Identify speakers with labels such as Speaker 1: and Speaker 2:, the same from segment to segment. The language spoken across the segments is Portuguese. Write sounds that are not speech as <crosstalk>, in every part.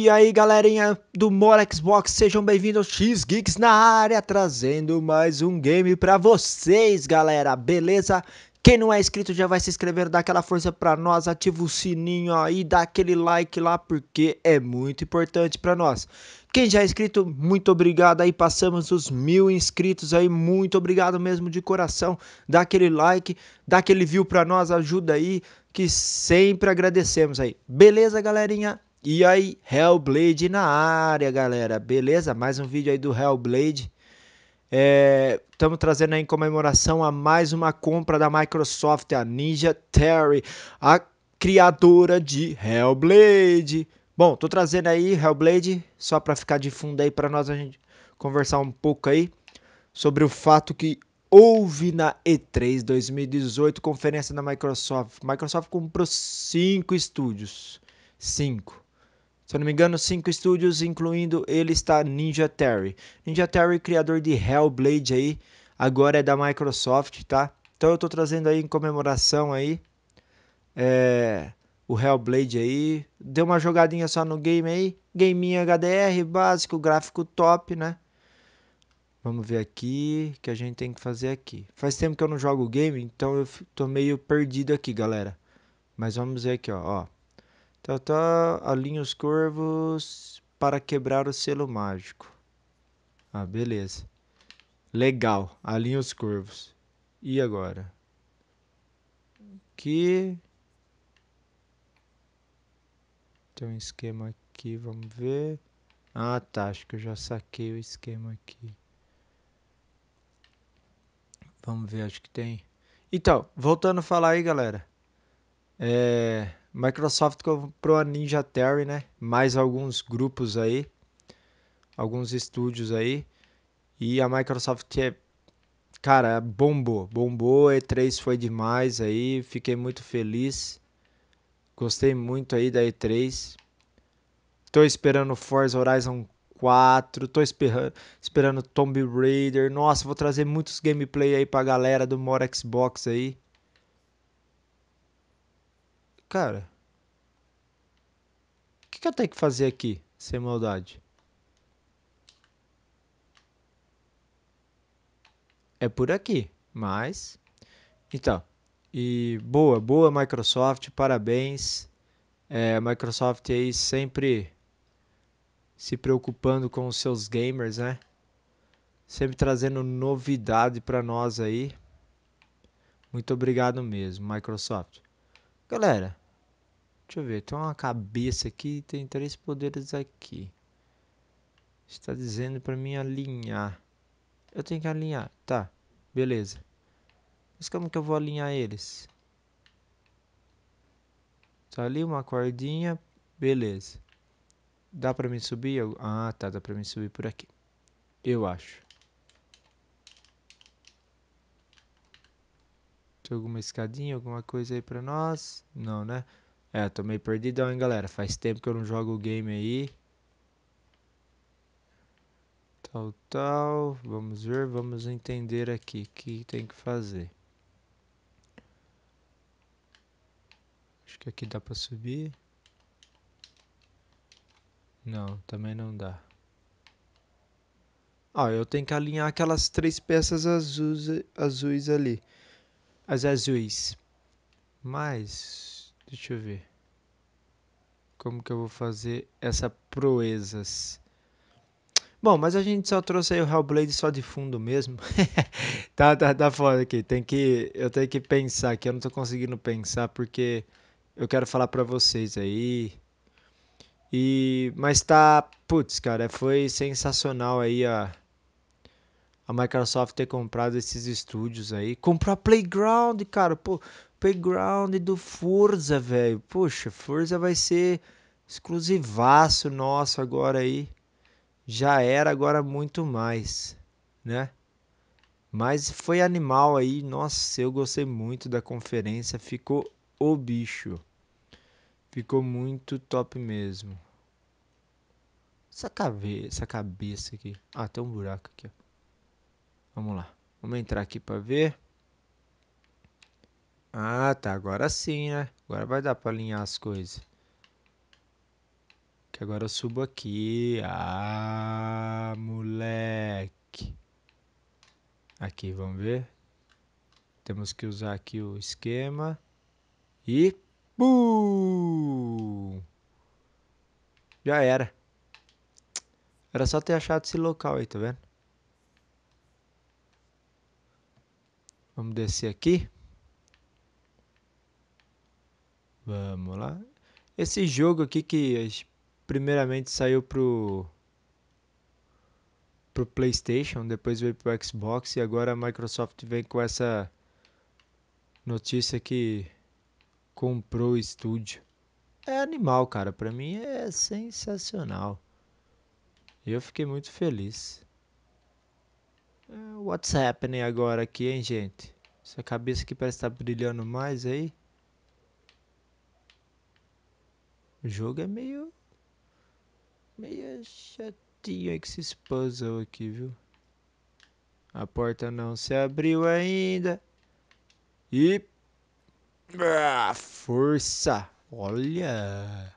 Speaker 1: E aí galerinha do Mora Xbox, sejam bem-vindos ao X Geeks na área, trazendo mais um game pra vocês galera, beleza? Quem não é inscrito já vai se inscrever, dá aquela força pra nós, ativa o sininho aí, dá aquele like lá porque é muito importante pra nós. Quem já é inscrito, muito obrigado aí, passamos os mil inscritos aí, muito obrigado mesmo de coração, dá aquele like, dá aquele view pra nós, ajuda aí, que sempre agradecemos aí. Beleza galerinha? E aí, Hellblade na área, galera. Beleza? Mais um vídeo aí do Hellblade. Estamos é, trazendo aí em comemoração a mais uma compra da Microsoft, a Ninja Terry, a criadora de Hellblade. Bom, tô trazendo aí Hellblade só para ficar de fundo aí para nós a gente conversar um pouco aí sobre o fato que houve na E3 2018 conferência da Microsoft. Microsoft comprou cinco estúdios, cinco. Se eu não me engano, cinco estúdios, incluindo ele está Ninja Terry. Ninja Terry, criador de Hellblade aí, agora é da Microsoft, tá? Então eu tô trazendo aí em comemoração aí é, o Hellblade aí. Deu uma jogadinha só no game aí. Gaminha HDR, básico, gráfico top, né? Vamos ver aqui o que a gente tem que fazer aqui. Faz tempo que eu não jogo game, então eu tô meio perdido aqui, galera. Mas vamos ver aqui, ó. ó. Tá, tá, alinha os corvos para quebrar o selo mágico. Ah, beleza. Legal, alinha os corvos. E agora? Aqui. Tem um esquema aqui, vamos ver. Ah, tá, acho que eu já saquei o esquema aqui. Vamos ver, acho que tem. Então, voltando a falar aí, galera. É... Microsoft comprou a Ninja Terry, né? Mais alguns grupos aí, alguns estúdios aí. E a Microsoft é cara, bombou, bombou, E3 foi demais aí, fiquei muito feliz. Gostei muito aí da E3. Tô esperando Forza Horizon 4, tô esperando, esperando Tomb Raider. Nossa, vou trazer muitos gameplay aí pra galera do More Xbox aí. Cara, o que, que eu tenho que fazer aqui, sem maldade? É por aqui, mas. Então, e boa, boa Microsoft, parabéns. É, Microsoft aí sempre se preocupando com os seus gamers, né? Sempre trazendo novidade para nós aí. Muito obrigado mesmo, Microsoft. Galera, Deixa eu ver, tem uma cabeça aqui, tem três poderes aqui. Está dizendo para mim alinhar. Eu tenho que alinhar, tá, beleza. Mas como que eu vou alinhar eles? Tá ali uma cordinha, beleza. Dá para mim subir? Ah, tá, dá pra mim subir por aqui. Eu acho. Tem alguma escadinha, alguma coisa aí para nós? Não, né? É, tô meio perdidão, hein, galera. Faz tempo que eu não jogo o game aí. Tal, tal. Vamos ver, vamos entender aqui o que tem que fazer. Acho que aqui dá pra subir. Não, também não dá. Ó, ah, eu tenho que alinhar aquelas três peças azuis, azuis ali. As azuis. Mas, deixa eu ver como que eu vou fazer essa proezas. Bom, mas a gente só trouxe aí o Hellblade só de fundo mesmo. <laughs> tá, tá, tá foda aqui. Tem que, eu tenho que pensar aqui. Eu não tô conseguindo pensar porque eu quero falar para vocês aí. E mas tá, putz, cara, foi sensacional aí a a Microsoft ter comprado esses estúdios aí. comprar Playground, cara. Pô, Playground do Forza, velho. Poxa, Forza vai ser exclusivaço nosso agora aí. Já era, agora muito mais, né? Mas foi animal aí. Nossa, eu gostei muito da conferência. Ficou o bicho. Ficou muito top mesmo. Essa cabeça, essa cabeça aqui. Ah, tem um buraco aqui, ó. Vamos lá. Vamos entrar aqui para ver. Ah, tá. Agora sim, né? Agora vai dar para alinhar as coisas. Que agora eu subo aqui. Ah, moleque. Aqui, vamos ver. Temos que usar aqui o esquema. E... Bum! Já era. Era só ter achado esse local aí, tá vendo? Vamos descer aqui. Vamos lá. Esse jogo aqui que primeiramente saiu pro pro PlayStation, depois veio pro Xbox e agora a Microsoft vem com essa notícia que comprou o estúdio. É animal, cara. Para mim é sensacional. Eu fiquei muito feliz. É What's happening né, agora aqui, hein, gente? Essa cabeça aqui parece estar tá brilhando mais aí. O jogo é meio... Meio chatinho aí com esses puzzles aqui, viu? A porta não se abriu ainda. E... Ah, força! Olha!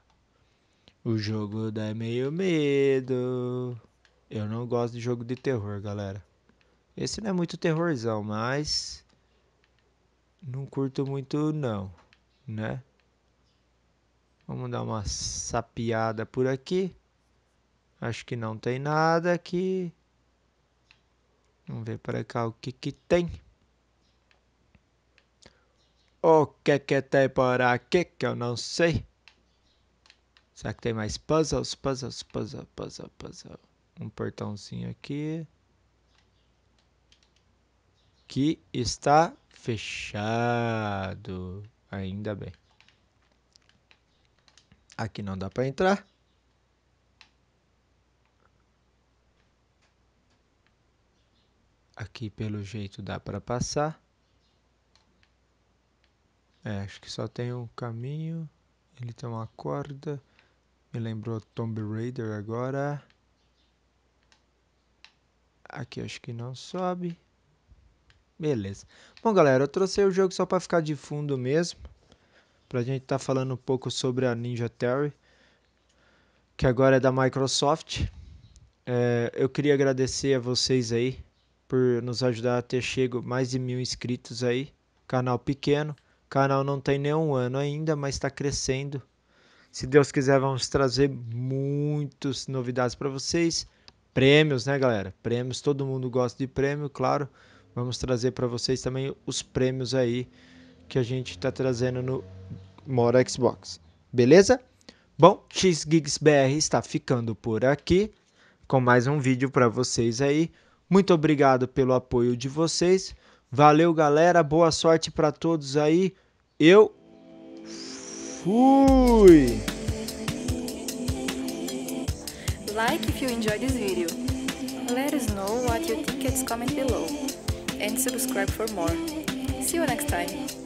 Speaker 1: O jogo dá meio medo. Eu não gosto de jogo de terror, galera. Esse não é muito terrorzão, mas não curto muito não, né? Vamos dar uma sapiada por aqui. Acho que não tem nada aqui. Vamos ver para cá o que que tem. O que que tem por aqui que eu não sei? Será que tem mais puzzles? Puzzles, puzzles, puzzles, puzzles. Um portãozinho aqui que está fechado. Ainda bem. Aqui não dá para entrar. Aqui pelo jeito dá para passar. É, acho que só tem um caminho. Ele tem uma corda. Me lembrou Tomb Raider agora. Aqui acho que não sobe. Beleza. Bom, galera, eu trouxe o jogo só para ficar de fundo mesmo. Pra gente estar tá falando um pouco sobre a Ninja Theory. Que agora é da Microsoft. É, eu queria agradecer a vocês aí por nos ajudar a ter chego mais de mil inscritos aí. Canal pequeno. Canal não tem nenhum ano ainda, mas está crescendo. Se Deus quiser, vamos trazer muitas novidades para vocês. Prêmios, né, galera? Prêmios, todo mundo gosta de prêmio, claro vamos trazer para vocês também os prêmios aí que a gente está trazendo no Mora Xbox. Beleza? Bom, XGigsBR está ficando por aqui com mais um vídeo para vocês aí. Muito obrigado pelo apoio de vocês. Valeu, galera. Boa sorte para todos aí. Eu fui. Like if you enjoyed this video. Let us know what you think and comment below. and subscribe for more. See you next time!